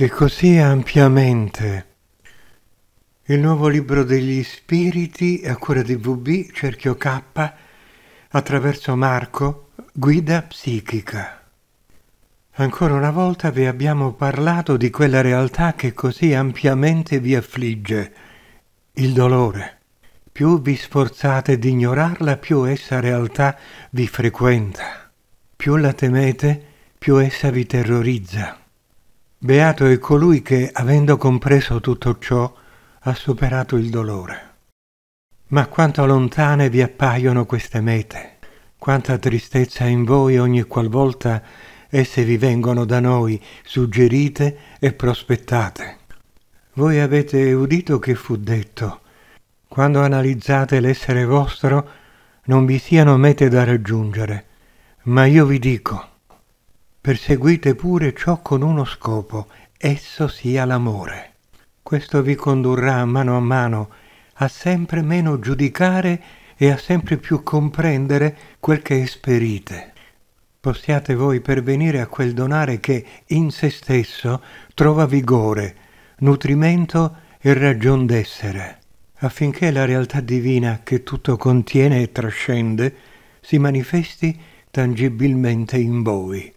che così ampiamente il nuovo libro degli spiriti a cura di VB cerchio K attraverso Marco Guida psichica. Ancora una volta vi abbiamo parlato di quella realtà che così ampiamente vi affligge, il dolore. Più vi sforzate di ignorarla, più essa realtà vi frequenta. Più la temete, più essa vi terrorizza. Beato è colui che, avendo compreso tutto ciò, ha superato il dolore. Ma quanto lontane vi appaiono queste mete, quanta tristezza in voi ogni qualvolta esse vi vengono da noi suggerite e prospettate. Voi avete udito che fu detto, quando analizzate l'essere vostro, non vi siano mete da raggiungere, ma io vi dico, Perseguite pure ciò con uno scopo, esso sia l'amore. Questo vi condurrà mano a mano a sempre meno giudicare e a sempre più comprendere quel che esperite. Possiate voi pervenire a quel donare che in se stesso trova vigore, nutrimento e ragion d'essere, affinché la realtà divina che tutto contiene e trascende si manifesti tangibilmente in voi.